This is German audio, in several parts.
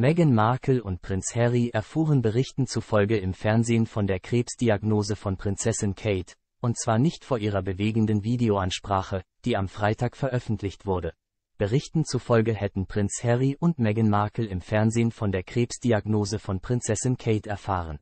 Meghan Markle und Prinz Harry erfuhren Berichten zufolge im Fernsehen von der Krebsdiagnose von Prinzessin Kate, und zwar nicht vor ihrer bewegenden Videoansprache, die am Freitag veröffentlicht wurde. Berichten zufolge hätten Prinz Harry und Meghan Markle im Fernsehen von der Krebsdiagnose von Prinzessin Kate erfahren.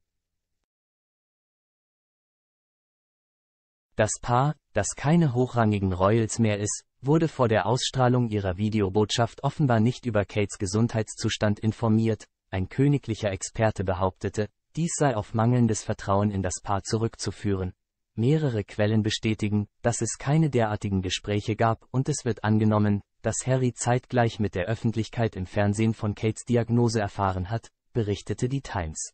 Das Paar, das keine hochrangigen Royals mehr ist, wurde vor der Ausstrahlung ihrer Videobotschaft offenbar nicht über Kates Gesundheitszustand informiert, ein königlicher Experte behauptete, dies sei auf mangelndes Vertrauen in das Paar zurückzuführen. Mehrere Quellen bestätigen, dass es keine derartigen Gespräche gab und es wird angenommen, dass Harry zeitgleich mit der Öffentlichkeit im Fernsehen von Kates Diagnose erfahren hat, berichtete die Times.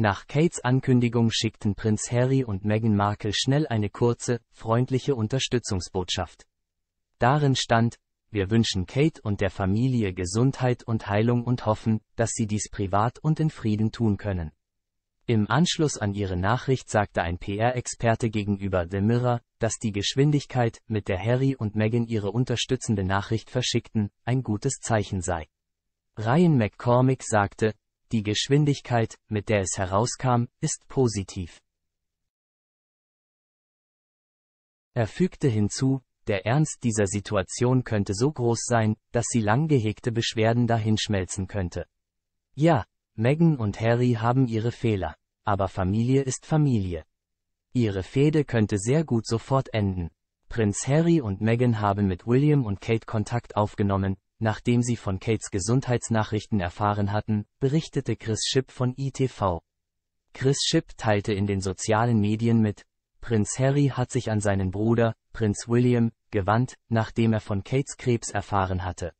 Nach Kates Ankündigung schickten Prinz Harry und Meghan Markle schnell eine kurze, freundliche Unterstützungsbotschaft. Darin stand, wir wünschen Kate und der Familie Gesundheit und Heilung und hoffen, dass sie dies privat und in Frieden tun können. Im Anschluss an ihre Nachricht sagte ein PR-Experte gegenüber The Mirror, dass die Geschwindigkeit, mit der Harry und Meghan ihre unterstützende Nachricht verschickten, ein gutes Zeichen sei. Ryan McCormick sagte, die Geschwindigkeit, mit der es herauskam, ist positiv. Er fügte hinzu, der Ernst dieser Situation könnte so groß sein, dass sie lang gehegte Beschwerden dahinschmelzen könnte. Ja, Meghan und Harry haben ihre Fehler, aber Familie ist Familie. Ihre Fehde könnte sehr gut sofort enden. Prinz Harry und Meghan haben mit William und Kate Kontakt aufgenommen, Nachdem sie von Kates Gesundheitsnachrichten erfahren hatten, berichtete Chris Schipp von ITV. Chris Schipp teilte in den sozialen Medien mit, Prinz Harry hat sich an seinen Bruder, Prinz William, gewandt, nachdem er von Kates Krebs erfahren hatte.